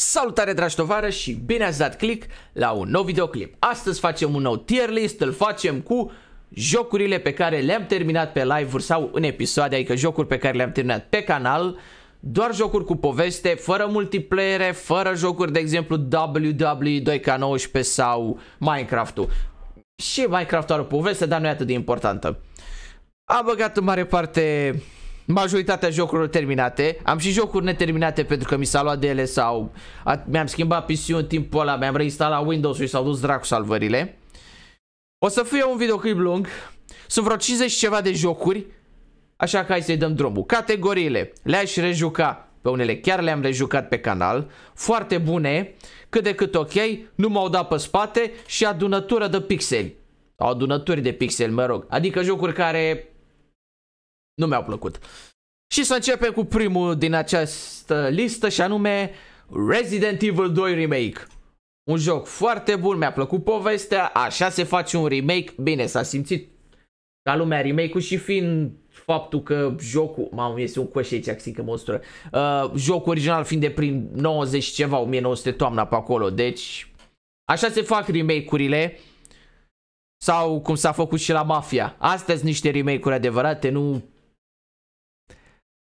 Salutare dragi tovară și bine ați dat click la un nou videoclip. Astăzi facem un nou tier list, îl facem cu jocurile pe care le-am terminat pe live-uri sau în episoade, adică jocuri pe care le-am terminat pe canal, doar jocuri cu poveste, fără multiplayer, fără jocuri de exemplu WWE 2K19 sau Minecraft-ul. Și Minecraft are o poveste, dar nu e atât de importantă. Am băgat în mare parte majoritatea jocurilor terminate. Am și jocuri neterminate pentru că mi s-a luat de ele sau mi-am schimbat PC-ul în timpul ăla, mi-am reinstalat Windows-ul și s-au dus dracu salvările. O să fie un videoclip lung. Sunt vreo 50 ceva de jocuri. Așa că hai să-i dăm drumul. Categoriile. Le-aș rejuca. Pe unele chiar le-am rejucat pe canal. Foarte bune. Cât de cât ok. Nu m-au dat pe spate. Și adunătură de pixeli. Sau adunături de pixeli, mă rog. Adică jocuri care nu mi-au plăcut. Și să începem cu primul din această listă și anume Resident Evil 2 Remake. Un joc foarte bun, mi-a plăcut povestea, așa se face un remake. Bine, s-a simțit ca lumea remake-ul și fiind faptul că jocul, mamă, este un coș aici, axică monstru, uh, jocul original fiind de prin 90 ceva, 1900 toamna pe acolo, deci așa se fac remake-urile sau cum s-a făcut și la Mafia. Astăzi niște remake-uri adevărate, nu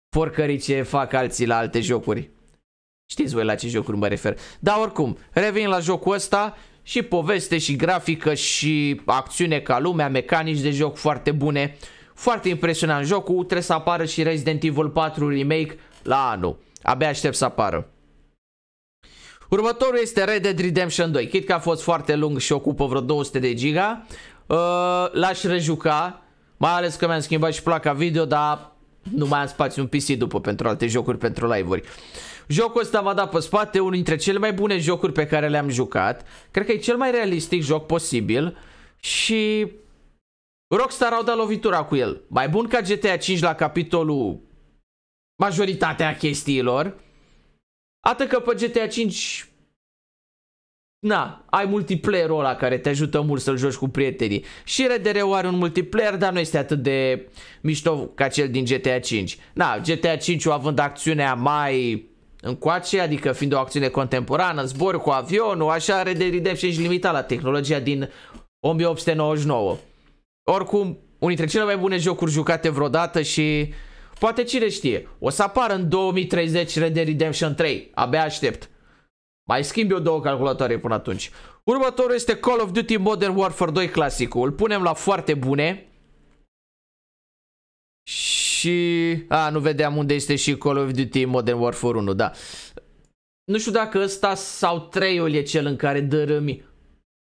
porcării ce fac alții la alte jocuri. Știți voi la ce jocuri mă refer. Dar oricum, revenim la jocul ăsta și poveste și grafică și acțiune ca lumea, mecanici de joc foarte bune. Foarte impresionant jocul, trebuie să apară și Resident Evil 4 Remake la anul. Abia aștept să apară. Următorul este Red Dead Redemption 2. Chit că a fost foarte lung și ocupă vreo 200 de giga. Uh, l-aș rejuca, mai ales că mi-am schimbat și placa video, dar nu mai am spațiu un PC după pentru alte jocuri, pentru live-uri. Jocul ăsta va da pe spate unul dintre cele mai bune jocuri pe care le-am jucat. Cred că e cel mai realistic joc posibil și Rockstar au dat lovitura cu el. Mai bun ca GTA 5 la capitolul majoritatea chestiilor. Atât că pe GTA 5 na, ai multiplayer-ul ăla care te ajută mult să-l joci cu prietenii. Și RDR-ul are un multiplayer, dar nu este atât de mișto ca cel din GTA 5. Na, GTA 5 având acțiunea mai încoace, adică fiind o acțiune contemporană, zbor cu avionul, așa Red Dead Redemption și limitat la tehnologia din 1899. Oricum, unul dintre cele mai bune jocuri jucate vreodată și poate cine știe, o să apară în 2030 Red Dead Redemption 3, abia aștept. Mai schimb eu două calculatoare până atunci. Următorul este Call of Duty Modern Warfare 2 clasicul. Îl punem la foarte bune. Și... A, nu vedeam unde este și Call of Duty Modern Warfare 1, da. Nu știu dacă ăsta sau 3-ul e cel în care dărâmi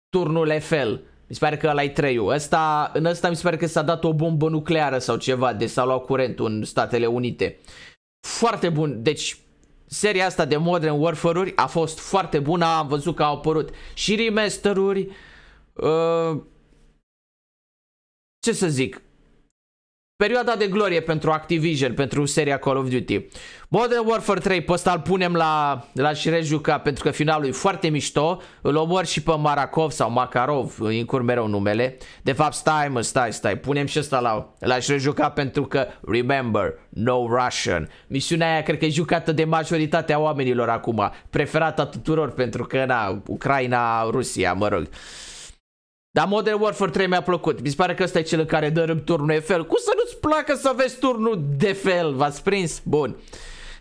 turnul Eiffel. Mi se pare că ăla e 3 Asta, În ăsta mi se pare că s-a dat o bombă nucleară sau ceva, de, s-a luat curent în Statele Unite. Foarte bun, deci seria asta de Modern Warfare-uri a fost foarte bună, am văzut că au apărut și remaster-uri. Uh, ce să zic, perioada de glorie pentru Activision, pentru seria Call of Duty. Modern Warfare 3 pe ăsta îl punem la, la și rejuca pentru că finalul e foarte mișto. Îl omor și pe Marakov sau Makarov, incur mereu numele. De fapt, stai mă, stai, stai, punem și ăsta la, la și rejuca pentru că, remember, no Russian. Misiunea aia cred că e jucată de majoritatea oamenilor acum, preferata tuturor pentru că, na, Ucraina, Rusia, mă rog. Dar Modern Warfare 3 mi-a plăcut. Mi se pare că ăsta e cel care dă turnul EFL. Cum să nu-ți placă să vezi turnul de fel? V-ați prins? Bun.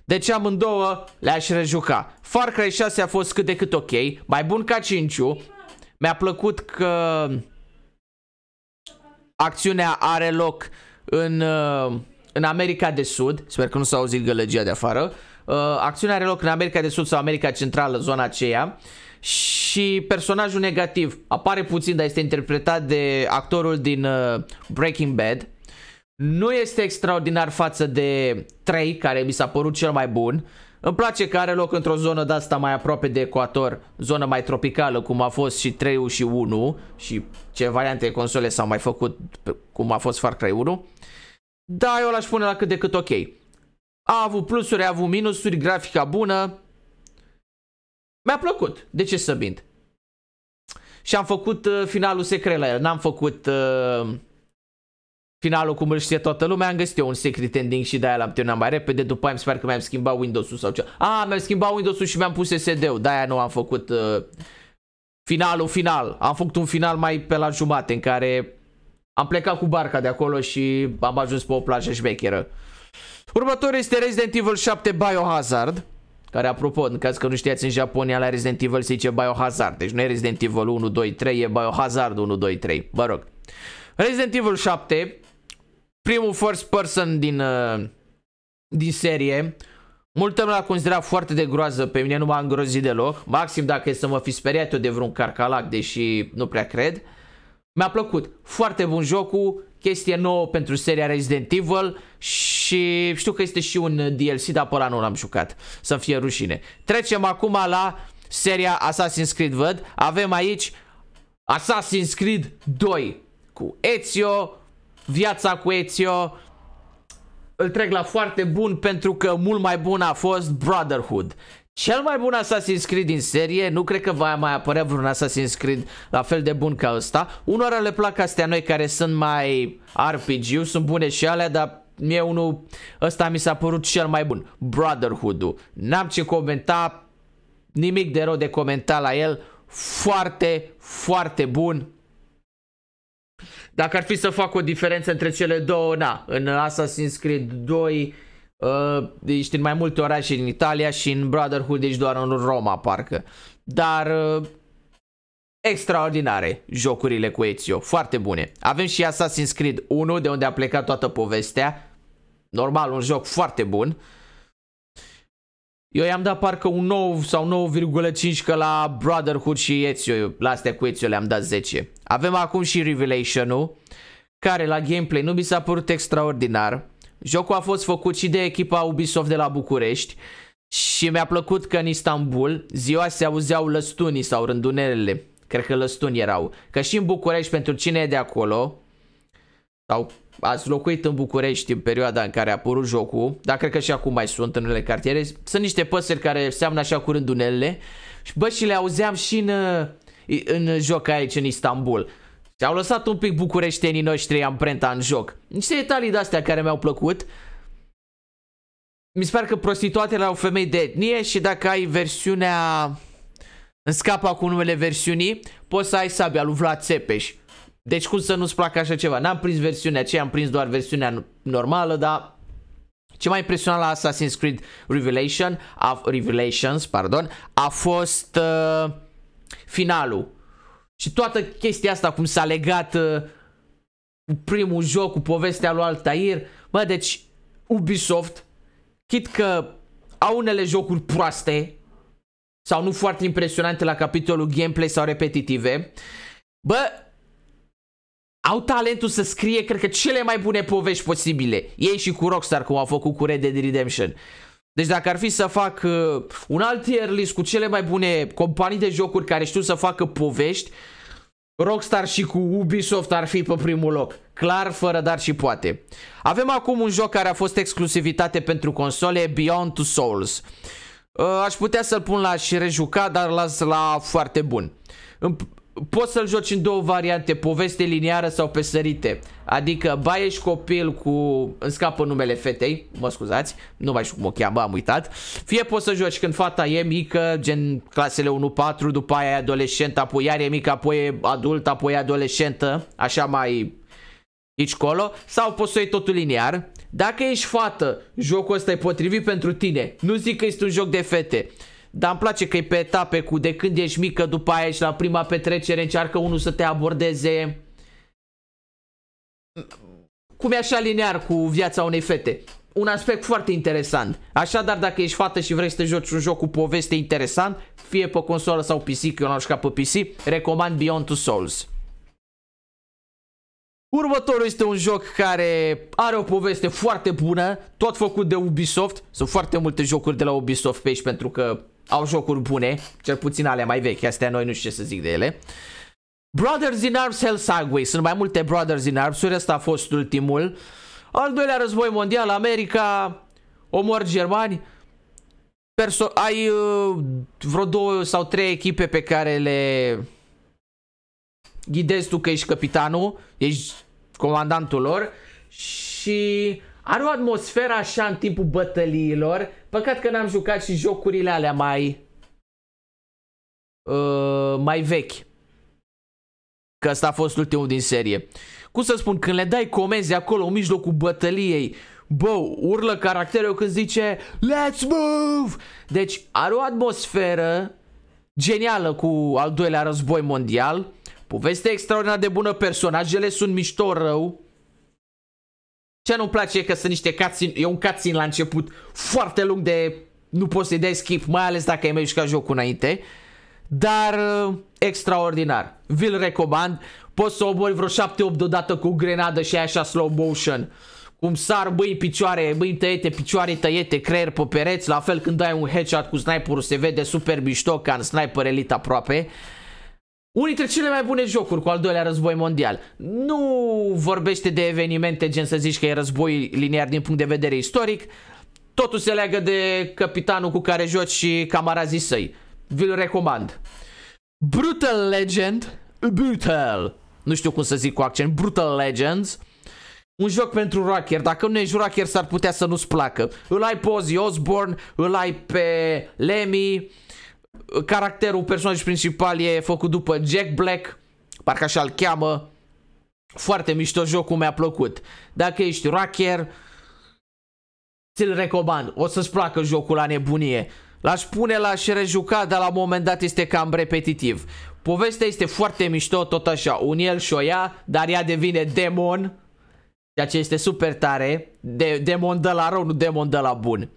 Deci amândouă le-aș rejuca. Far Cry 6 a fost cât de cât ok. Mai bun ca 5 Mi-a plăcut că acțiunea are loc în, uh, în America de Sud. Sper că nu s-a auzit gălăgia de afară. Uh, acțiunea are loc în America de Sud sau America Centrală, zona aceea și personajul negativ apare puțin, dar este interpretat de actorul din uh, Breaking Bad. Nu este extraordinar față de 3, care mi s-a părut cel mai bun. Îmi place că are loc într-o zonă de asta mai aproape de ecuator, zonă mai tropicală, cum a fost și 3 și 1 și ce variante de console s-au mai făcut, cum a fost Far Cry 1. Da, eu l-aș pune la cât de cât ok. A avut plusuri, a avut minusuri, grafica bună, mi-a plăcut. De ce să mint? Și am făcut uh, finalul secret la el. N-am făcut uh, finalul cum îl știe toată lumea. Am găsit eu un secret ending și de-aia l-am terminat mai repede. După aia îmi sper că mi-am schimbat Windows-ul sau ce. Ah, mi-am schimbat Windows-ul și mi-am pus SSD-ul. De-aia nu am făcut uh, finalul final. Am făcut un final mai pe la jumate în care am plecat cu barca de acolo și am ajuns pe o plajă șmecheră. Următorul este Resident Evil 7 Biohazard. Care, apropo, în caz că nu știați, în Japonia la Resident Evil se zice Biohazard. Deci nu e Resident Evil 1, 2, 3, e Biohazard 1, 2, 3. Vă rog. Resident Evil 7, primul first person din, uh, din serie. Multă lume l-a considerat foarte de groază, pe mine nu m-a îngrozit deloc. Maxim dacă e să mă fi speriat eu de vreun carcalac, deși nu prea cred. Mi-a plăcut. Foarte bun jocul, chestie nouă pentru seria Resident Evil și știu că este și un DLC, dar pe ăla nu l-am jucat, să fie rușine. Trecem acum la seria Assassin's Creed, văd, avem aici Assassin's Creed 2 cu Ezio, viața cu Ezio, îl trec la foarte bun pentru că mult mai bun a fost Brotherhood. Cel mai bun Assassin's Creed din serie, nu cred că va mai apărea vreun Assassin's Creed la fel de bun ca ăsta. Unora le plac astea noi care sunt mai rpg sunt bune și alea, dar mie unul, ăsta mi s-a părut cel mai bun. Brotherhood-ul. N-am ce comenta, nimic de rău de comentat la el. Foarte, foarte bun. Dacă ar fi să fac o diferență între cele două, na, în Assassin's Creed 2 Uh, ești în mai multe orașe în Italia și în Brotherhood deci doar în Roma parcă. Dar uh, extraordinare jocurile cu Ezio, foarte bune. Avem și Assassin's Creed 1 de unde a plecat toată povestea. Normal, un joc foarte bun. Eu i-am dat parcă un 9 sau 9,5 că la Brotherhood și Ezio, la astea cu Ezio le-am dat 10. Avem acum și Revelation-ul, care la gameplay nu mi s-a părut extraordinar. Jocul a fost făcut și de echipa Ubisoft de la București și mi-a plăcut că în Istanbul ziua se auzeau lăstunii sau rândunelele. Cred că lăstuni erau. Că și în București, pentru cine e de acolo, sau ați locuit în București în perioada în care a apărut jocul, dar cred că și acum mai sunt în unele cartiere, sunt niște păsări care seamănă așa cu rândunelele. Și bă, și le auzeam și în, uh, în joc aici, în Istanbul ți au lăsat un pic bucureștenii noștri amprenta în joc. Niște detalii de-astea care mi-au plăcut. Mi se pare că prostituatele au femei de etnie și dacă ai versiunea... În scapa cu numele versiunii, poți să ai sabia lui Vlad Țepeș. Deci cum să nu-ți placă așa ceva? N-am prins versiunea aceea, am prins doar versiunea normală, dar... Ce mai impresionant la Assassin's Creed Revelation, a, Revelations pardon, a fost uh, finalul și toată chestia asta cum s-a legat uh, primul joc, cu povestea lui Altair. Bă, deci Ubisoft, chit că au unele jocuri proaste sau nu foarte impresionante la capitolul gameplay sau repetitive, bă, au talentul să scrie, cred că, cele mai bune povești posibile. Ei și cu Rockstar, cum au făcut cu Red Dead Redemption. Deci dacă ar fi să fac uh, un alt tier list cu cele mai bune companii de jocuri care știu să facă povești, Rockstar și cu Ubisoft ar fi pe primul loc. Clar, fără dar și poate. Avem acum un joc care a fost exclusivitate pentru console, Beyond Two Souls. Uh, aș putea să-l pun la și rejuca, dar las la foarte bun. În, poți să-l joci în două variante, poveste liniară sau pe sărite. Adică, ba ești copil cu... îmi scapă numele fetei, mă scuzați, nu mai știu cum o cheamă, am uitat. Fie poți să joci când fata e mică, gen clasele 1-4, după aia e adolescent, apoi iar e mică, apoi e adult, apoi e adolescentă, așa mai aici colo, sau poți să iei totul liniar. Dacă ești fată, jocul ăsta e potrivit pentru tine. Nu zic că este un joc de fete. Dar îmi place că e pe etape cu de când ești mică, după aia și la prima petrecere, încearcă unul să te abordeze. Cum e așa linear cu viața unei fete. Un aspect foarte interesant. Așadar, dacă ești fată și vrei să te joci un joc cu poveste interesant, fie pe consolă sau PC, că eu n-am jucat pe PC, recomand Beyond Two Souls. Următorul este un joc care are o poveste foarte bună, tot făcut de Ubisoft. Sunt foarte multe jocuri de la Ubisoft pe aici pentru că au jocuri bune, cel puțin ale mai vechi, astea noi nu știu ce să zic de ele. Brothers in Arms Hell Segway, sunt mai multe Brothers in arms ăsta a fost ultimul. Al doilea război mondial, America, omor germani, Perso ai uh, vreo două sau trei echipe pe care le ghidezi tu că ești capitanul, ești comandantul lor și are o atmosferă așa în timpul bătăliilor. Păcat că n-am jucat și jocurile alea mai... Uh, mai vechi. Că asta a fost ultimul din serie. Cum să spun, când le dai comenzi acolo în mijlocul bătăliei, bă, urlă caracterul când zice Let's move! Deci are o atmosferă genială cu al doilea război mondial. Poveste extraordinar de bună, personajele sunt mișto rău. Ce nu-mi place e că sunt niște cutscene, e un cutscene la început foarte lung de nu poți să-i dai skip, mai ales dacă ai mai jucat jocul înainte. Dar uh, extraordinar. Vi-l recomand. Poți să obori vreo 7-8 deodată cu grenadă și așa slow motion. Cum sar băi picioare, băi tăiete, picioare tăiete, creier pe pereți. La fel când dai un headshot cu sniperul se vede super mișto ca în Sniper Elite aproape. Uh, unul dintre cele mai bune jocuri cu al doilea război mondial. Nu vorbește de evenimente gen să zici că e război liniar din punct de vedere istoric. Totul se leagă de capitanul cu care joci și camarazii săi. Vi-l recomand. Brutal Legend. Brutal. Nu știu cum să zic cu accent. Brutal Legends. Un joc pentru rocker. Dacă nu ești rocker s-ar putea să nu-ți placă. Îl ai pe Ozzy Osbourne, îl ai pe Lemmy, caracterul personajului principal e făcut după Jack Black, parcă așa-l cheamă. Foarte mișto jocul, mi-a plăcut. Dacă ești rocker, ți-l recomand. O să-ți placă jocul la nebunie. L-aș pune, la aș rejuca, dar la un moment dat este cam repetitiv. Povestea este foarte mișto, tot așa. Un el și-o ia, dar ea devine demon. Ceea ce este super tare. De demon de la rău, nu demon de la bun.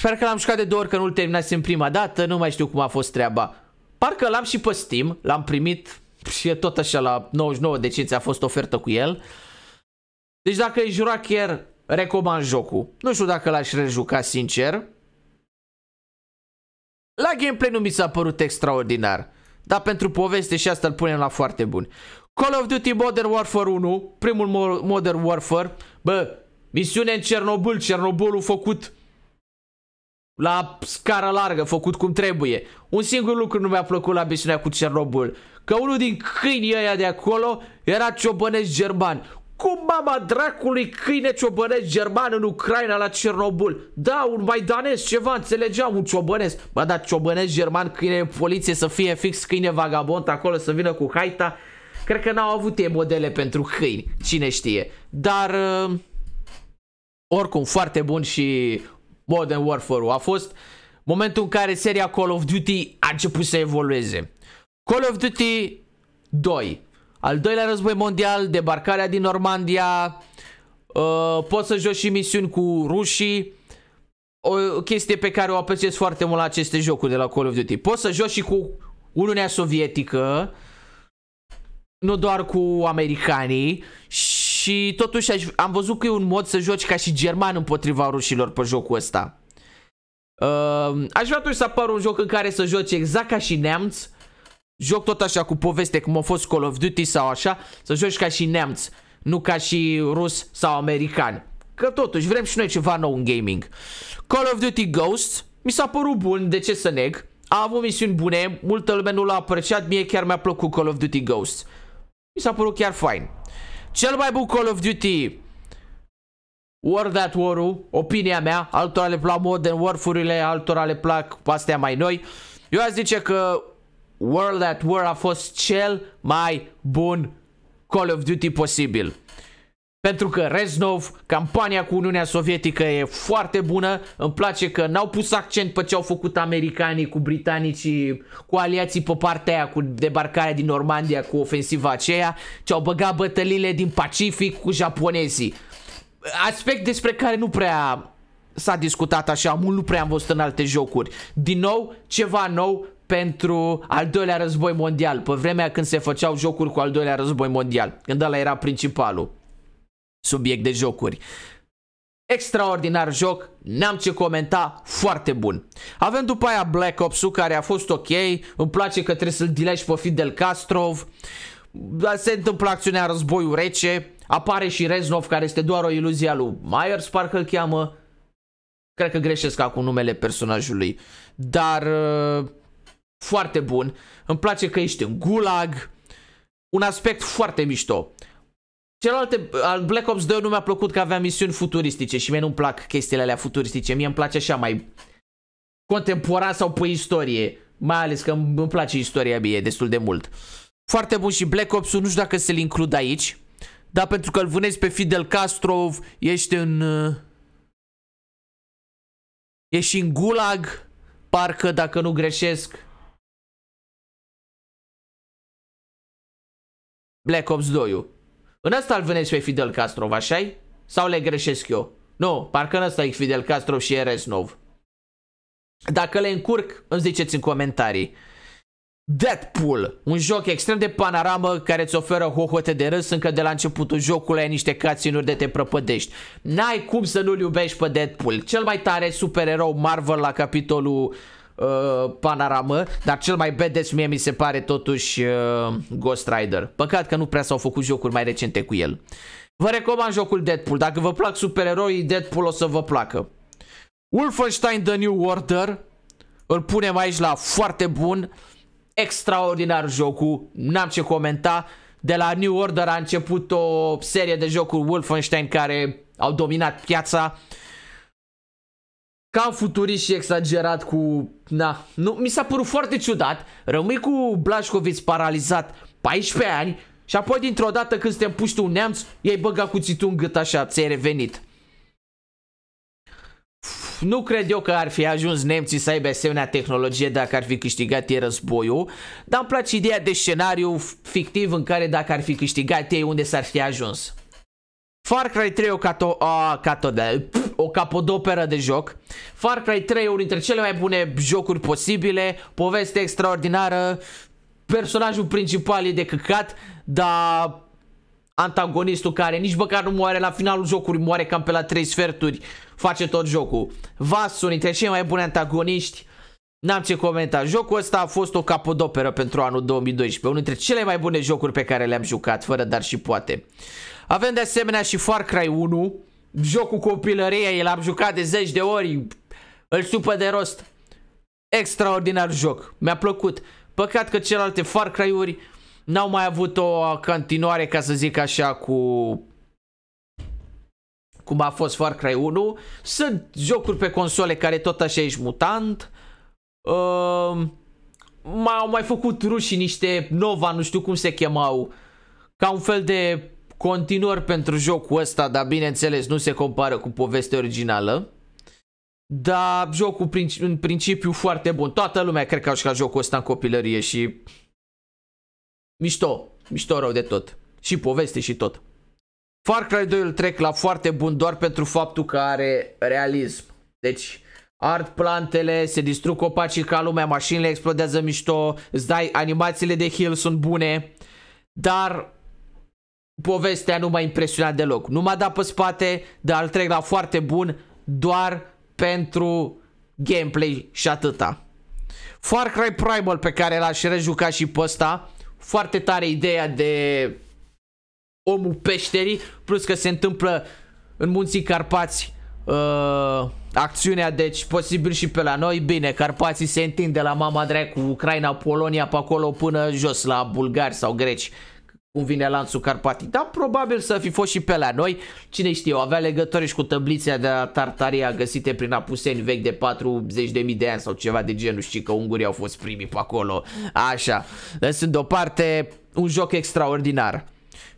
Sper că l-am jucat de două ori că nu-l în prima dată, nu mai știu cum a fost treaba. Parcă l-am și pe Steam, l-am primit și e tot așa la 99 de cinți a fost ofertă cu el. Deci dacă e jurat chiar, recomand jocul. Nu știu dacă l-aș rejuca sincer. La gameplay nu mi s-a părut extraordinar, dar pentru poveste și asta îl punem la foarte bun. Call of Duty Modern Warfare 1, primul Modern Warfare, bă, misiune în Cernobâl, Cernobâlul făcut la scară largă, făcut cum trebuie. Un singur lucru nu mi-a plăcut la misiunea cu Cernobul, că unul din câinii ăia de acolo era ciobănesc german. Cum mama dracului câine ciobănesc german în Ucraina la Cernobul? Da, un maidanesc ceva, înțelegeam, un ciobănesc. Bă, dar ciobănesc german, câine în poliție, să fie fix câine vagabond acolo, să vină cu haita. Cred că n-au avut ei modele pentru câini, cine știe. Dar... Uh, oricum, foarte bun și Modern Warfare-ul. A fost momentul în care seria Call of Duty a început să evolueze. Call of Duty 2. Al doilea război mondial, debarcarea din Normandia, uh, poți să joci și misiuni cu rușii, o chestie pe care o apreciez foarte mult la aceste jocuri de la Call of Duty. Poți să joci și cu Uniunea Sovietică, nu doar cu americanii și totuși am văzut că e un mod să joci ca și german împotriva rușilor pe jocul ăsta. Uh, aș vrea atunci să apară un joc în care să joci exact ca și neamț. Joc tot așa cu poveste cum a fost Call of Duty sau așa. Să joci ca și neamț, nu ca și rus sau american. Că totuși vrem și noi ceva nou în gaming. Call of Duty Ghosts mi s-a părut bun, de ce să neg. A avut misiuni bune, multă lume nu l-a apreciat, mie chiar mi-a plăcut Call of Duty Ghosts. Mi s-a părut chiar fine. Cel mai bun Call of Duty World at war opinia mea, altora le plac Modern Warfare-urile, altora le plac astea mai noi. Eu aș zice că World at War a fost cel mai bun Call of Duty posibil. Pentru că Reznov, campania cu Uniunea Sovietică e foarte bună, îmi place că n-au pus accent pe ce au făcut americanii cu britanicii, cu aliații pe partea aia, cu debarcarea din Normandia, cu ofensiva aceea, ce au băgat bătălile din Pacific cu japonezii. Aspect despre care nu prea s-a discutat așa mult, nu prea am văzut în alte jocuri. Din nou, ceva nou pentru al doilea război mondial, pe vremea când se făceau jocuri cu al doilea război mondial, când ăla era principalul subiect de jocuri. Extraordinar joc, n-am ce comenta, foarte bun. Avem după aia Black Ops-ul care a fost ok, îmi place că trebuie să-l dilești pe Fidel Castrov, se întâmplă acțiunea războiul rece, apare și Reznov care este doar o iluzie a lui Myers, parcă îl cheamă, cred că greșesc acum numele personajului, dar uh, foarte bun, îmi place că ești în gulag, un aspect foarte mișto. Celelalte, al Black Ops 2 nu mi-a plăcut că avea misiuni futuristice și mie nu-mi plac chestiile alea futuristice. Mie îmi place așa mai contemporan sau pe istorie. Mai ales că îmi place istoria mie destul de mult. Foarte bun și Black Ops 1, nu știu dacă să-l includ aici. Dar pentru că îl vânezi pe Fidel Castro, ești în... Uh, ești în gulag, parcă dacă nu greșesc. Black Ops 2 -ul. În asta îl vânezi pe Fidel Castro, așa -i? Sau le greșesc eu? Nu, parcă în asta e Fidel Castro și e reznov. Dacă le încurc, îmi ziceți în comentarii. Deadpool, un joc extrem de panoramă care îți oferă hohote de râs încă de la începutul jocului ai niște caținuri de te prăpădești. N-ai cum să nu-l iubești pe Deadpool, cel mai tare supererou Marvel la capitolul uh, Uh, Panorama, dar cel mai badass mie mi se pare totuși uh, Ghost Rider. Păcat că nu prea s-au făcut jocuri mai recente cu el. Vă recomand jocul Deadpool. Dacă vă plac supereroii, Deadpool o să vă placă. Wolfenstein The New Order. Îl punem aici la foarte bun. Extraordinar jocul. N-am ce comenta. De la New Order a început o serie de jocuri Wolfenstein care au dominat piața. Uh, cam futurist și exagerat cu... Na, nu, mi s-a părut foarte ciudat. Rămâi cu Blașcoviț paralizat 14 ani și apoi dintr-o dată când suntem puși un neamț, i-ai băgat cuțitul în gât așa, ți-ai revenit. nu cred eu că ar fi ajuns nemții să aibă asemenea tehnologie dacă ar fi câștigat ei războiul, dar îmi place ideea de scenariu fictiv în care dacă ar fi câștigat ei unde s-ar fi ajuns. Far Cry 3 o cato... Oh, cato de... Da, o capodoperă de joc. Far Cry 3 e unul dintre cele mai bune jocuri posibile, poveste extraordinară, personajul principal e de căcat, dar antagonistul care nici măcar nu moare la finalul jocului, moare cam pe la 3 sferturi, face tot jocul. Vasul, dintre cei mai buni antagoniști, N-am ce comenta. Jocul ăsta a fost o capodoperă pentru anul 2012, unul dintre cele mai bune jocuri pe care le-am jucat, fără dar și poate. Avem de asemenea și Far Cry 1, jocul copilăriei, l-am jucat de zeci de ori, îl supă de rost. Extraordinar joc, mi-a plăcut. Păcat că celelalte Far Cry-uri n-au mai avut o continuare, ca să zic așa, cu cum a fost Far Cry 1. Sunt jocuri pe console care tot așa ești mutant. Uh, m-au mai făcut rușii niște Nova, nu știu cum se chemau, ca un fel de Continuări pentru jocul ăsta, dar bineînțeles nu se compară cu povestea originală. Dar jocul în principiu foarte bun. Toată lumea cred că a jucat jocul ăsta în copilărie și... Mișto, mișto rău de tot. Și poveste și tot. Far Cry 2 îl trec la foarte bun doar pentru faptul că are realism. Deci ard plantele, se distrug copacii ca lumea, mașinile explodează mișto, îți dai animațiile de heal sunt bune, dar povestea nu m-a impresionat deloc. Nu m-a dat pe spate, dar îl trec la foarte bun doar pentru gameplay și atâta. Far Cry Primal pe care l-aș rejuca și pe ăsta, foarte tare ideea de omul peșterii, plus că se întâmplă în munții Carpați uh, acțiunea, deci posibil și pe la noi. Bine, Carpații se întinde la mama dreacu, Ucraina, Polonia, pe acolo până jos la bulgari sau greci. Uh, cum vine lanțul carpatic, dar probabil să fi fost și pe la noi, cine știe, avea legători și cu tăblițele de la Tartaria găsite prin apuseni vechi de 40.000 de ani sau ceva de genul, știi că ungurii au fost primii pe acolo, așa, sunt deoparte un joc extraordinar.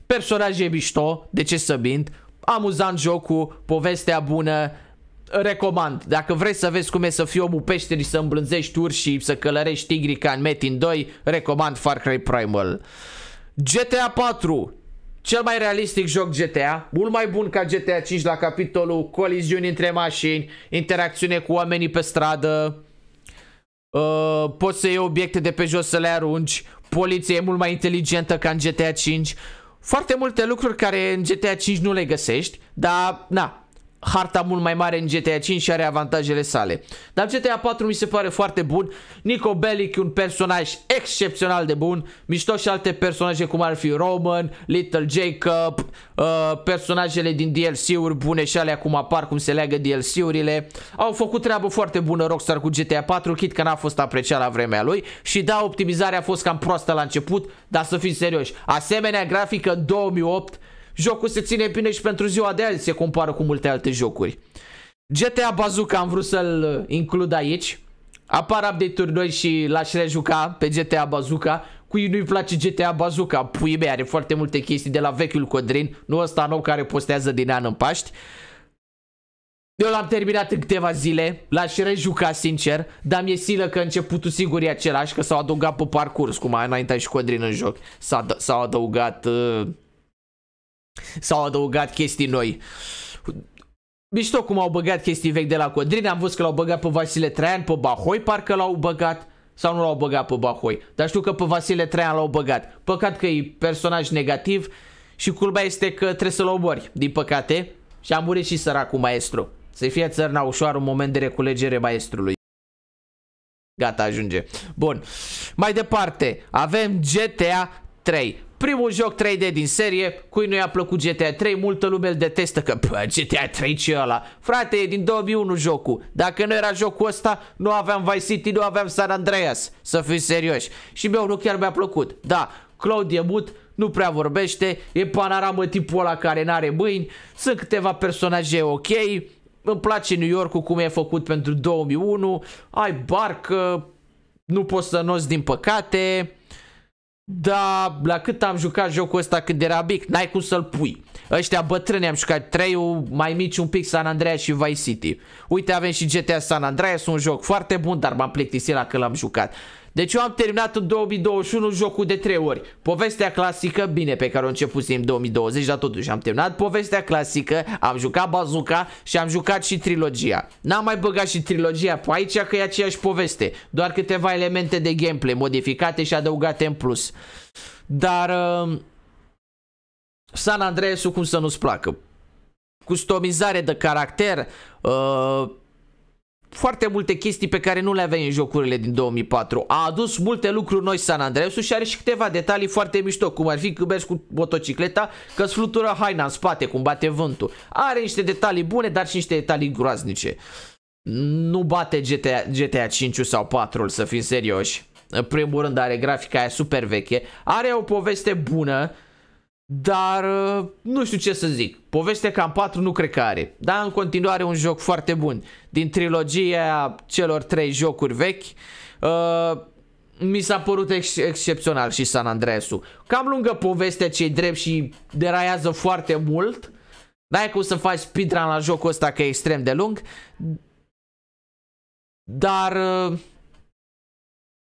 Personaje mișto, de ce să mint, amuzant jocul, povestea bună, recomand. Dacă vrei să vezi cum e să fii omul peșterii, să îmblânzești urși să călărești tigri ca în Metin 2, recomand Far Cry Primal. GTA 4 cel mai realistic joc GTA, mult mai bun ca GTA 5 la capitolul coliziuni între mașini, interacțiune cu oamenii pe stradă, uh, poți să iei obiecte de pe jos să le arunci, poliția e mult mai inteligentă ca în GTA 5, foarte multe lucruri care în GTA 5 nu le găsești, dar na, harta mult mai mare în GTA 5 și are avantajele sale. Dar GTA 4 mi se pare foarte bun, Nico Bellic un personaj excepțional de bun, mișto și alte personaje cum ar fi Roman, Little Jacob, uh, personajele din DLC-uri bune și alea cum apar, cum se leagă DLC-urile. Au făcut treabă foarte bună Rockstar cu GTA 4, chit că n-a fost apreciat la vremea lui și da, optimizarea a fost cam proastă la început, dar să fim serioși, asemenea grafică 2008 Jocul se ține bine și pentru ziua de azi se compară cu multe alte jocuri. GTA Bazooka am vrut să-l uh, includ aici. Apar update-uri noi și l-aș rejuca pe GTA Bazooka. Cui nu-i place GTA Bazooka? Pui mei, are foarte multe chestii de la vechiul Codrin, nu ăsta nou care postează din an în Paști. Eu l-am terminat în câteva zile, l-aș rejuca sincer, dar mi-e silă că începutul sigur e același, că s-au adăugat pe parcurs, cum a înaintat și Codrin în joc. S-au adăugat... Uh S-au adăugat chestii noi. Mișto cum au băgat chestii vechi de la Codrine am văzut că l-au băgat pe Vasile Traian, pe Bahoi parcă l-au băgat sau nu l-au băgat pe Bahoi. Dar știu că pe Vasile Traian l-au băgat. Păcat că e personaj negativ și culba este că trebuie să-l obori din păcate. Și a murit și săracul maestru. Să-i fie țărna ușoară un moment de reculegere maestrului. Gata, ajunge. Bun. Mai departe, avem GTA 3 primul joc 3D din serie, cui nu i-a plăcut GTA 3, multă lume îl detestă că pă, GTA 3 ce ăla. Frate, e din 2001 jocul. Dacă nu era jocul ăsta, nu aveam Vice City, nu aveam San Andreas. Să fiu serioși. Și meu, nu chiar mi-a plăcut. Da, Claudie mut, nu prea vorbește, e panoramă tipul ăla care n-are mâini, sunt câteva personaje ok, îmi place New York cum e făcut pentru 2001, ai barcă, nu poți să noți din păcate, da, la cât am jucat jocul ăsta când era mic, n-ai cum să-l pui. Ăștia bătrâni am jucat, trei mai mici un pic, San Andreas și Vice City. Uite, avem și GTA San Andreas, un joc foarte bun, dar m-am plictisit la că l-am jucat. Deci eu am terminat în 2021 jocul de 3 ori. Povestea clasică, bine, pe care o începusem în 2020, dar totuși am terminat povestea clasică, am jucat bazuca și am jucat și trilogia. N-am mai băgat și trilogia pe aici că e aceeași poveste, doar câteva elemente de gameplay modificate și adăugate în plus. Dar uh, San Andreas cum să nu-ți placă? Customizare de caracter, uh, foarte multe chestii pe care nu le aveai în jocurile din 2004. A adus multe lucruri noi San Andreas și are și câteva detalii foarte mișto, cum ar fi că mergi cu motocicleta, că îți flutură haina în spate, cum bate vântul. Are niște detalii bune, dar și niște detalii groaznice. Nu bate GTA, GTA 5 sau 4 să fim serioși. În primul rând are grafica aia super veche, are o poveste bună, dar uh, nu știu ce să zic. Povestea cam 4 nu cred că are. Dar în continuare un joc foarte bun. Din trilogia celor 3 jocuri vechi. Uh, mi s-a părut ex- excepțional și San Andreasul. Cam lungă povestea ce drept și deraiază foarte mult. N-ai cum să faci speedrun la jocul ăsta că e extrem de lung. Dar uh,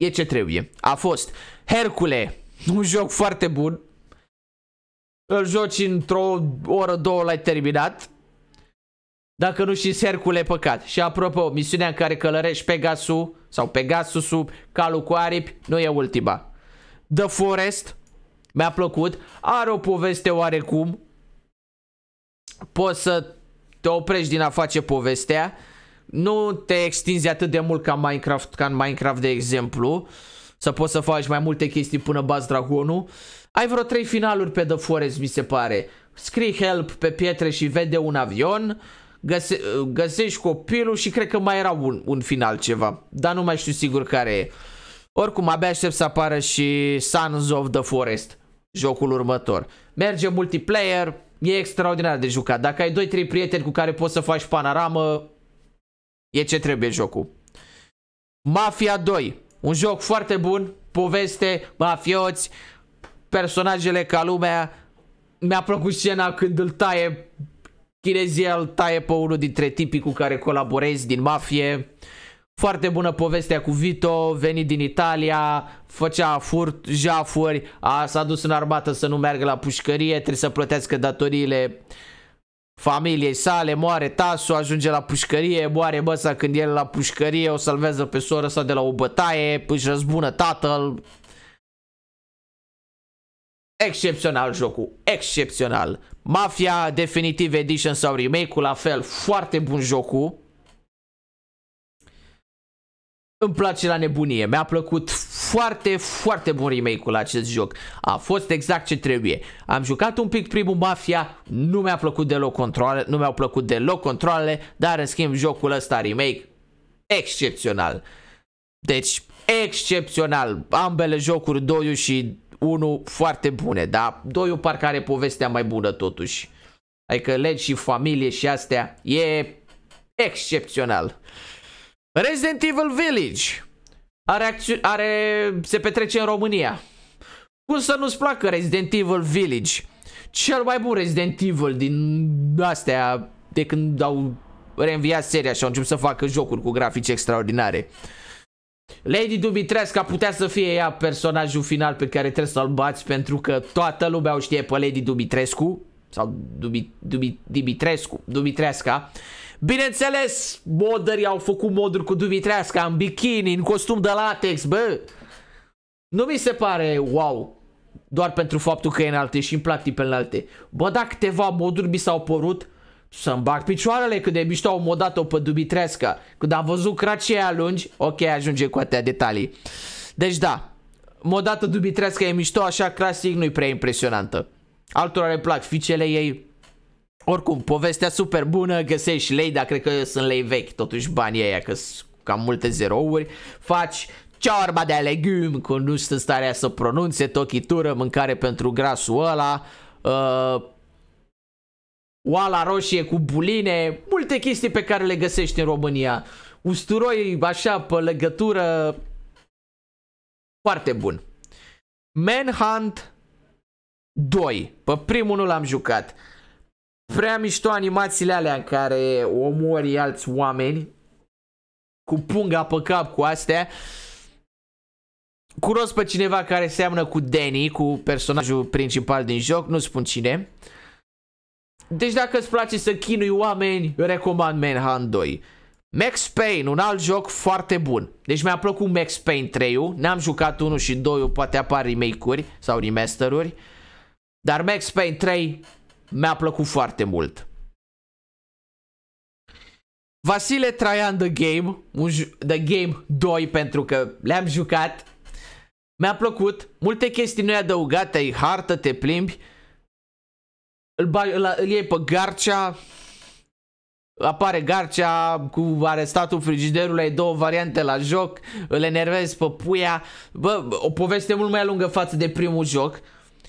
e ce trebuie. A fost Hercule, un joc foarte bun îl joci într-o oră, două, l-ai terminat. Dacă nu și Hercule, păcat. Și apropo, misiunea în care călărești Pegasus sau Pegasusul, calul cu aripi, nu e ultima. The Forest, mi-a plăcut, are o poveste oarecum. Poți să te oprești din a face povestea. Nu te extinzi atât de mult ca Minecraft, ca în Minecraft de exemplu. Să poți să faci mai multe chestii până bați dragonul. Ai vreo trei finaluri pe The Forest, mi se pare. Scrii help pe pietre și vede un avion, găse găsești copilul și cred că mai era un, un final ceva, dar nu mai știu sigur care e. Oricum, abia aștept să apară și Sons of the Forest, jocul următor. Merge multiplayer, e extraordinar de jucat. Dacă ai 2-3 prieteni cu care poți să faci panoramă, e ce trebuie jocul. Mafia 2, un joc foarte bun, poveste, mafioți, personajele ca lumea. Mi-a plăcut scena când îl taie chinezia, îl taie pe unul dintre tipii cu care colaborezi din mafie. Foarte bună povestea cu Vito, venit din Italia, făcea furt, jafuri, a, s-a dus în armată să nu meargă la pușcărie, trebuie să plătească datoriile familiei sale, moare Tasu, ajunge la pușcărie, moare băsa când el la pușcărie, o să-l pe sora sa de la o bătaie, își răzbună tatăl, Excepțional jocul, excepțional. Mafia Definitive Edition sau remake-ul, la fel, foarte bun jocul. Îmi place la nebunie, mi-a plăcut foarte, foarte bun remake-ul acest joc. A fost exact ce trebuie. Am jucat un pic primul Mafia, nu mi-a plăcut deloc controle, nu mi-au plăcut deloc controlele, dar în schimb jocul ăsta remake, excepțional. Deci, excepțional. Ambele jocuri, 2 și 1 foarte bune, dar 2 parcă are povestea mai bună totuși. Adică legi și familie și astea e excepțional. Resident Evil Village are, are se petrece în România. Cum să nu-ți placă Resident Evil Village? Cel mai bun Resident Evil din astea de când au reînviat seria și au început să facă jocuri cu grafici extraordinare. Lady Dumitrescu putea să fie ea personajul final pe care trebuie să-l bați pentru că toată lumea o știe pe Lady Dumitrescu sau Dubi Dumi, Dimitrescu, Dumitresca. Bineînțeles, modării au făcut moduri cu Dumitresca în bikini, în costum de latex, bă. Nu mi se pare wow doar pentru faptul că e înalte și îmi plac tipe înalte. Bă, dacă câteva moduri mi s-au părut să-mi bag picioarele când de mișto au modat-o pe Când am văzut cracii lungi, ok, ajunge cu atâtea detalii. Deci da, modată dubitrească e mișto, așa clasic nu-i prea impresionantă. Altora le plac ficele ei. Oricum, povestea super bună, găsești lei, dar cred că sunt lei vechi, totuși banii aia, că sunt cam multe zerouri. Faci ciorba de legum, cu nu sunt starea să pronunțe, tochitură, mâncare pentru grasul ăla. Uh, oala roșie cu buline, multe chestii pe care le găsești în România. Usturoi așa pe legătură foarte bun. Manhunt 2. Pe primul nu l-am jucat. Prea mișto animațiile alea în care omori alți oameni cu punga pe cap cu astea. Cunosc pe cineva care seamănă cu Danny, cu personajul principal din joc, nu spun cine. Uh, deci dacă îți place să chinui oameni, eu recomand Manhunt 2. Max Payne, un alt joc foarte bun. Deci mi-a plăcut Max Payne 3-ul, n-am jucat 1 și 2 poate apar remake-uri sau remaster-uri. Dar Max Payne 3 mi-a plăcut foarte mult. Vasile Traian The Game, un The Game 2 pentru că le-am jucat. Mi-a plăcut, multe chestii noi adăugate, ai hartă, te plimbi, îl, bai, îl, îl iei pe Garcea, apare Garcea cu arestatul frigiderului, ai două variante la joc, îl enervezi pe puia. Bă, o poveste mult mai lungă față de primul joc.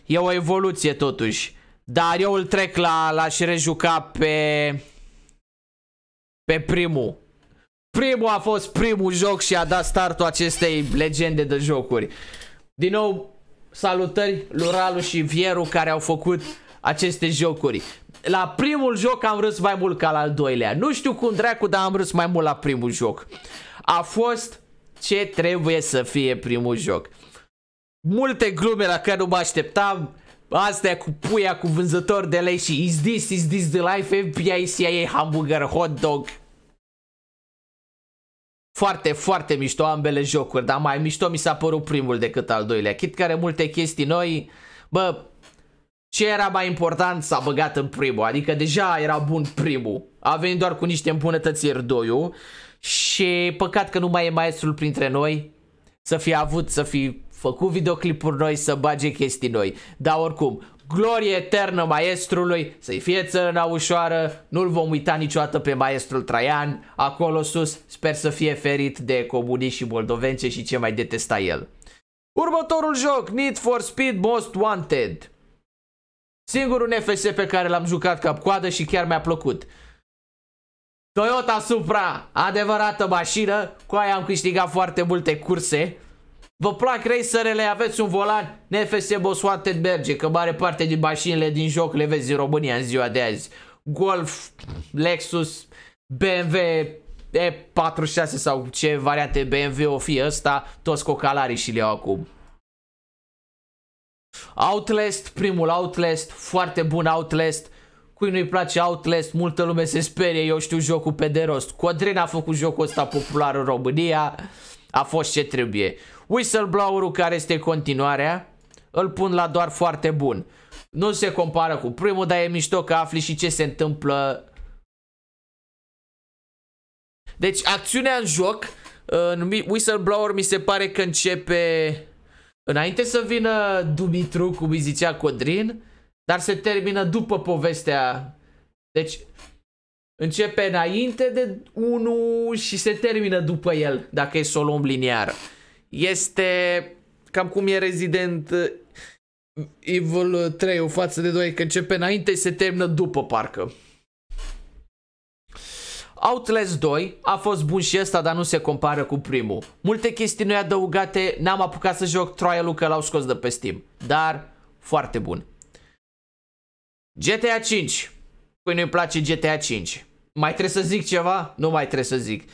E o evoluție totuși. Dar eu îl trec la, la și rejuca pe... Pe primul. Primul a fost primul joc și a dat startul acestei legende de jocuri. Din nou, salutări Luralu și Vieru care au făcut aceste jocuri. La primul joc am râs mai mult ca la al doilea. Nu știu cum dracu, dar am râs mai mult la primul joc. A fost ce trebuie să fie primul joc. Multe glume la care nu mă așteptam. Astea cu puia cu vânzător de lei și is this, is this the life, FBI, CIA, hamburger, hot dog. Foarte, foarte mișto ambele jocuri, dar mai mișto mi s-a părut primul decât al doilea. Chit care multe chestii noi, bă, ce era mai important s-a băgat în primul, adică deja era bun primul. A venit doar cu niște îmbunătățiri doiul și păcat că nu mai e maestrul printre noi să fi avut, să fi făcut videoclipuri noi, să bage chestii noi. Dar oricum, glorie eternă maestrului, să-i fie țărâna ușoară, nu-l vom uita niciodată pe maestrul Traian, acolo sus, sper să fie ferit de comuniști și moldovence și ce mai detesta el. Următorul joc, Need for Speed Most Wanted. Singurul NFS pe care l-am jucat cap-coadă și chiar mi-a plăcut. Toyota Supra, adevărată mașină, cu aia am câștigat foarte multe curse. Vă plac racerele, aveți un volan, NFS Boss Wanted merge, că mare parte din mașinile din joc le vezi în România în ziua de azi. Golf, Lexus, BMW E46 sau ce variante BMW o fi ăsta, toți cocalarii și le au acum. Outlast, primul Outlast, foarte bun Outlast. Cui nu-i place Outlast, multă lume se sperie, eu știu jocul pe de rost. Codrin a făcut jocul ăsta popular în România, a fost ce trebuie. Whistleblower-ul care este continuarea, îl pun la doar foarte bun. Nu se compară cu primul, dar e mișto că afli și ce se întâmplă. Deci acțiunea în joc, în uh, Whistleblower mi se pare că începe Înainte să vină Dumitru, cum îi zicea Codrin, dar se termină după povestea. Deci începe înainte de 1 și se termină după el, dacă e să o luăm liniar. Este cam cum e Resident Evil 3 o față de 2, că începe înainte și se termină după parcă. Outlast 2 a fost bun și ăsta, dar nu se compară cu primul. Multe chestii noi adăugate, n-am apucat să joc trial-ul că l-au scos de pe Steam, dar foarte bun. GTA 5. Păi nu-i place GTA 5? Mai trebuie să zic ceva? Nu mai trebuie să zic.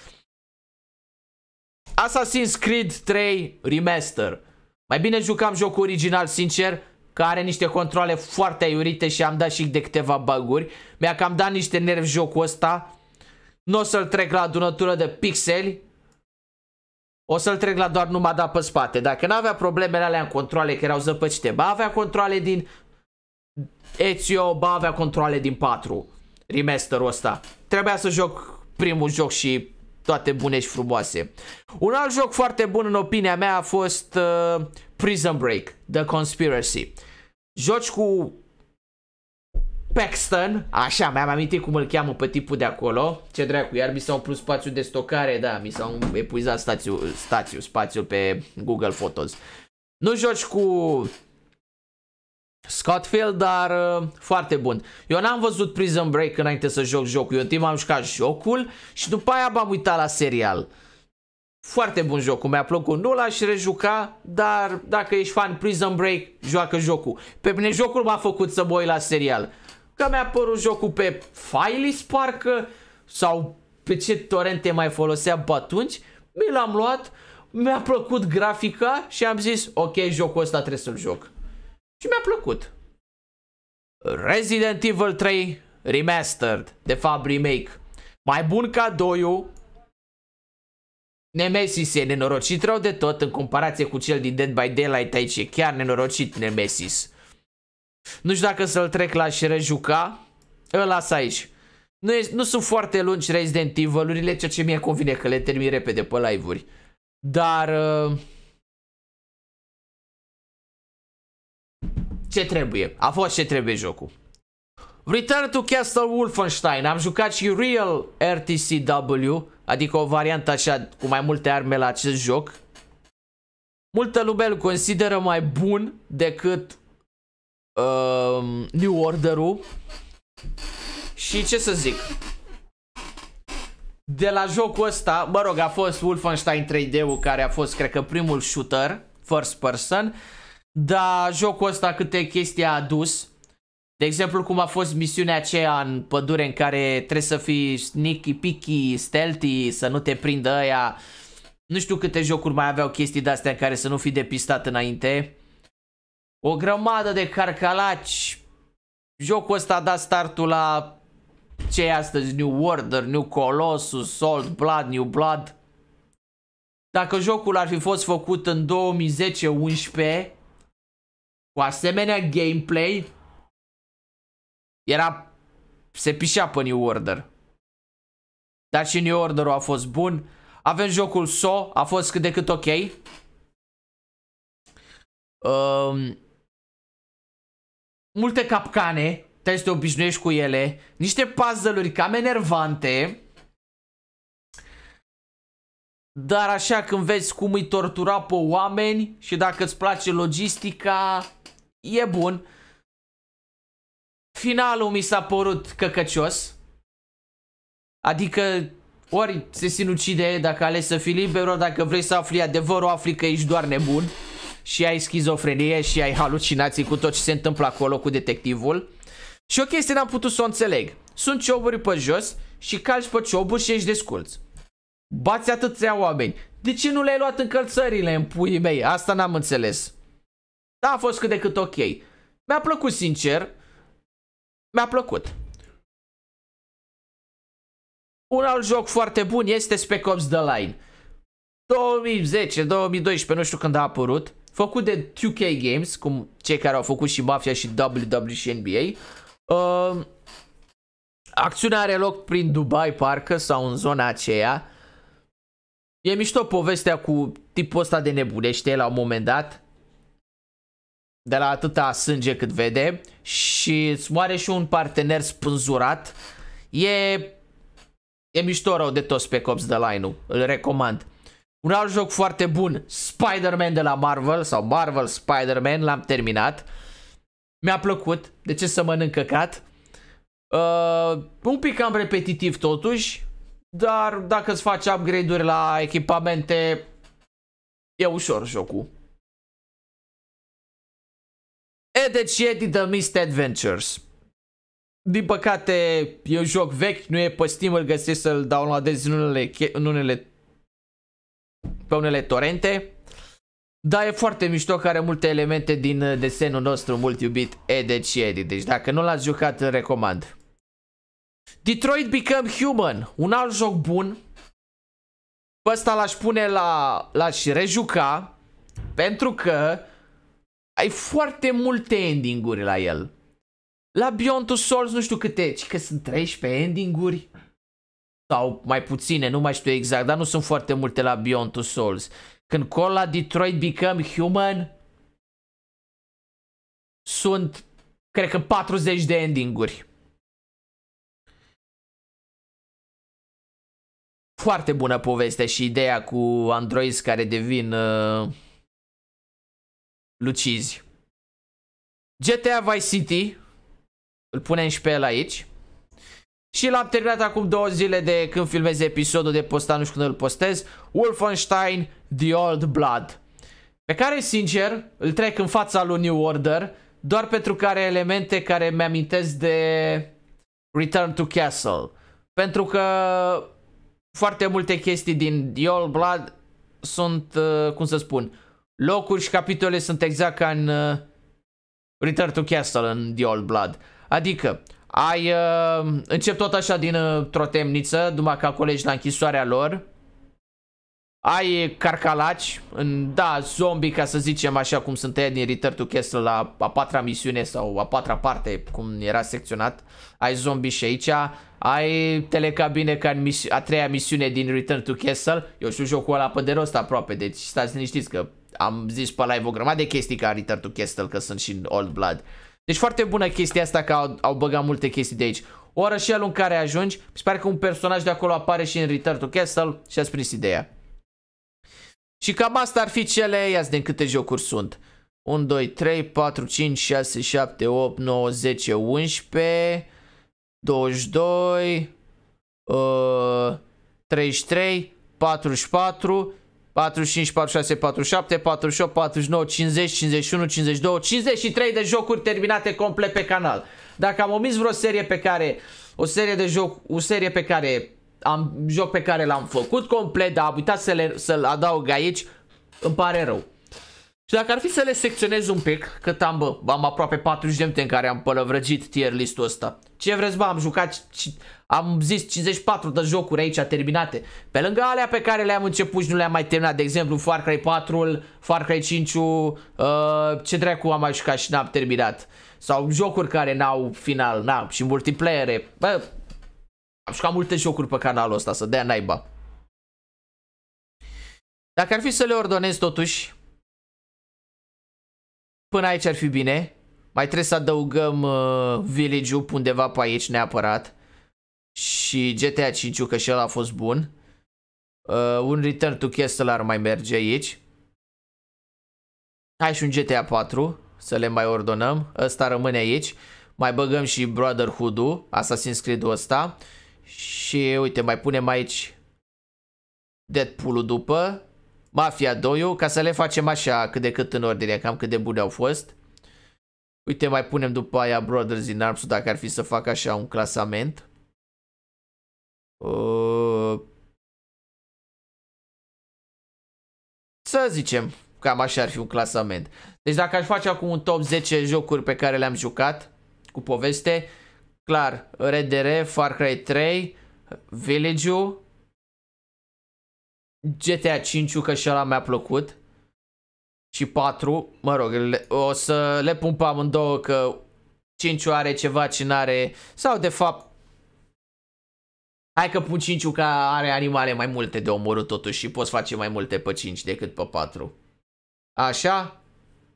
Assassin's Creed 3 Remaster. Mai bine jucam jocul original, sincer, că are niște controle foarte aiurite și am dat și de câteva baguri. Mi-a cam dat niște nervi jocul ăsta, nu o să-l trec la adunătură de pixeli. O să-l trec la doar numai da pe spate. Dacă n-avea problemele alea în controle, că erau zăpăcite, ba avea controle din Ezio, ba avea controle din 4. Remasterul ăsta. Trebuia să joc primul joc și toate bune și frumoase. Un alt joc foarte bun în opinia mea a fost uh, Prison Break, The Conspiracy. Joci cu Paxton, așa, mi-am amintit cum îl cheamă pe tipul de acolo. Ce dracu, iar mi s-a plus spațiul de stocare, da, mi s-a um- epuizat stațiu, stațiu, spațiul pe Google Photos. Nu joci cu Scottfield, dar uh, foarte bun. Eu n-am văzut Prison Break înainte să joc jocul, eu timp am jucat jocul și după aia m-am uitat la serial. Foarte bun jocul, mi-a plăcut, nu l-aș rejuca, dar dacă ești fan Prison Break, joacă jocul. Pe mine jocul m-a făcut să mă uit la serial că mi-a apărut jocul pe Fileys parcă sau pe ce torente mai foloseam pe atunci, mi l-am luat, mi-a plăcut grafica și am zis ok, jocul ăsta trebuie să-l joc. Și mi-a plăcut. Resident Evil 3 Remastered, de fapt remake. Mai bun ca doiul, Nemesis e nenorocit rău de tot în comparație cu cel din Dead by Daylight aici e chiar nenorocit Nemesis. Nu știu dacă să-l trec la și rejuca. Îl las aici. Nu, e, nu sunt foarte lungi Resident Evil-urile, ceea ce mie convine că le termin repede pe live-uri. Dar... Uh... Ce trebuie? A fost ce trebuie jocul. Return to Castle Wolfenstein. Am jucat și Real RTCW, adică o variantă așa cu mai multe arme la acest joc. Multă lume îl consideră mai bun decât uh, New Order-ul și ce să zic de la jocul ăsta, mă rog, a fost Wolfenstein 3D-ul care a fost, cred că, primul shooter, first person, dar jocul ăsta câte chestii a adus, de exemplu, cum a fost misiunea aceea în pădure în care trebuie să fii sneaky, picky, stealthy, să nu te prindă aia. Nu știu câte jocuri mai aveau chestii de-astea în care să nu fii depistat înainte. O grămadă de carcalaci. Jocul ăsta a dat startul la ce e astăzi New Order, New Colossus, Old Blood, New Blood. Dacă jocul ar fi fost făcut în 2010-11 cu asemenea gameplay, era se pișea pe New Order. Dar și New Order-ul a fost bun. Avem jocul So, a fost cât de cât ok. Um, multe capcane, trebuie să te obișnuiești cu ele, niște puzzle-uri cam enervante. Dar așa când vezi cum îi tortura pe oameni și dacă îți place logistica, e bun. Finalul mi s-a părut căcăcios. Adică ori se sinucide dacă ales să fii liber, ori dacă vrei să afli adevărul, afli că ești doar nebun și ai schizofrenie și ai halucinații cu tot ce se întâmplă acolo cu detectivul. Și o chestie n-am putut să o înțeleg. Sunt cioburi pe jos și calci pe cioburi și ești desculț Bați atâția oameni. De ce nu le-ai luat încălțările în puii mei? Asta n-am înțeles. Da, a fost cât de cât ok. Mi-a plăcut sincer. Mi-a plăcut. Un alt joc foarte bun este Spec Ops The Line. 2010, 2012, nu știu când a apărut făcut de 2K Games, cum cei care au făcut și Mafia și WWE și NBA. Uh, acțiunea are loc prin Dubai parcă sau în zona aceea. E mișto povestea cu tipul ăsta de nebunește la un moment dat. De la atâta sânge cât vede și îți moare și un partener spânzurat. E, e mișto rău de toți pe Cops de Line-ul, îl recomand. Un alt joc foarte bun, Spider-Man de la Marvel sau Marvel Spider-Man, l-am terminat. Mi-a plăcut, de ce să mănânc căcat? Uh, un pic cam repetitiv totuși, dar dacă îți faci upgrade-uri la echipamente, e ușor jocul. E, deci e The Mist Adventures. Din păcate, e un joc vechi, nu e pe Steam, îl găsesc să-l downloadezi în unele, în unele pe unele torente. Da, e foarte mișto că are multe elemente din uh, desenul nostru mult iubit Eden și Eddie. Deci dacă nu l-ați jucat, îl recomand. Detroit Become Human, un alt joc bun. Pe ăsta l-aș pune la... l-aș rejuca pentru că ai foarte multe endinguri la el. La Beyond Two Souls nu știu câte, ci că sunt 13 endinguri sau mai puține, nu mai știu exact, dar nu sunt foarte multe la Beyond Two Souls. Când call la Detroit Become Human, sunt, cred că, 40 de endinguri. Foarte bună poveste și ideea cu androizi care devin uh, lucizi. GTA Vice City, îl punem și pe el aici. Și l-am terminat acum două zile de când filmez episodul de posta, nu știu când îl postez, Wolfenstein The Old Blood. Pe care, sincer, îl trec în fața lui New Order, doar pentru că are elemente care mi-amintesc de Return to Castle. Pentru că foarte multe chestii din The Old Blood sunt, uh, cum să spun, locuri și capitole sunt exact ca în uh, Return to Castle în The Old Blood. Adică, ai, uh, încep tot așa din uh, trotemniță numai ca colegi la închisoarea lor. Ai carcalaci, în, da, zombie ca să zicem așa cum sunt ei din Return to Castle la a patra misiune sau a patra parte cum era secționat. Ai zombie și aici, ai telecabine ca în a treia misiune din Return to Castle. Eu știu jocul ăla pe de rost aproape, deci stați liniștiți că am zis pe live o grămadă de chestii ca Return to Castle că sunt și în Old Blood. Deci foarte bună chestia asta că au, au băgat multe chestii de aici. O rășelul în care ajungi, mi se pare că un personaj de acolo apare și în Return to Castle și ați prins ideea. Și cam asta ar fi cele, ia din câte jocuri sunt. 1, 2, 3, 4, 5, 6, 7, 8, 9, 10, 11, 22, uh, 33, 44 45, 46, 47, 48, 49, 50, 51, 52, 53 de jocuri terminate complet pe canal. Dacă am omis vreo serie pe care o serie de joc, o serie pe care am joc pe care l-am făcut complet, dar am uitat să le, să-l adaug aici, îmi pare rău. Și dacă ar fi să le secționez un pic, că am, bă, am aproape 40 de minute în care am pălăvrăgit tier list-ul ăsta. Ce vreți, bă, am jucat, am zis 54 de jocuri aici terminate. Pe lângă alea pe care le-am început și nu le-am mai terminat, de exemplu Far Cry 4, Far Cry 5, uh, ce dracu am mai jucat și n-am terminat. Sau jocuri care n-au final, n au și multiplayer. Bă, am jucat multe jocuri pe canalul ăsta, să dea naiba. Dacă ar fi să le ordonez totuși, Până aici ar fi bine. Mai trebuie să adăugăm uh, village-ul undeva pe aici neapărat. Și GTA 5 că și el a fost bun. Uh, un Return to Castle ar mai merge aici. Hai și un GTA 4 să le mai ordonăm. Ăsta rămâne aici. Mai băgăm și Brotherhood-ul, Assassin's Creed-ul ăsta. Și uite, mai punem aici Deadpool-ul după Mafia 2 ca să le facem așa cât de cât în ordine, cam cât de bune au fost. Uite, mai punem după aia Brothers in Arms dacă ar fi să fac așa un clasament. Uh... Să zicem, cam așa ar fi un clasament. Deci dacă aș face acum un top 10 jocuri pe care le-am jucat cu poveste, clar, RDR, Far Cry 3, Village-ul, GTA 5 că și ăla mi-a plăcut. Și 4, mă rog, le, o să le pun pe amândouă că 5 are ceva ce n-are sau de fapt Hai că pun 5 că are animale mai multe de omorât totuși și poți face mai multe pe 5 decât pe 4. Așa?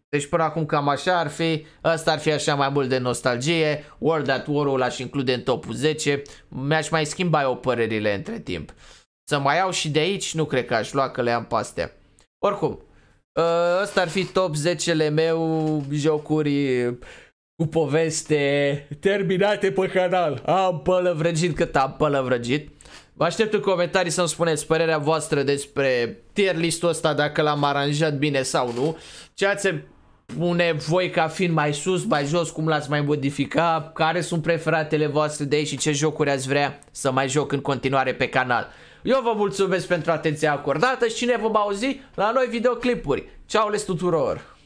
Deci până acum cam așa ar fi, ăsta ar fi așa mai mult de nostalgie, World at War-ul aș include în topul 10, mi-aș mai schimba eu părerile între timp. Să mai iau și de aici? Nu cred că aș lua că le am pe Oricum, ă, ăsta ar fi top 10-le meu jocuri cu poveste terminate pe canal. Am pălăvrăgit cât am pălăvrăgit. Vă aștept în comentarii să-mi spuneți părerea voastră despre tier list-ul ăsta, dacă l-am aranjat bine sau nu. Ce ați pune voi ca fiind mai sus, mai jos, cum l-ați mai modifica, care sunt preferatele voastre de aici și ce jocuri ați vrea să mai joc în continuare pe canal. Eu vă mulțumesc pentru atenția acordată și ne vom auzi la noi videoclipuri. Ceau les tuturor!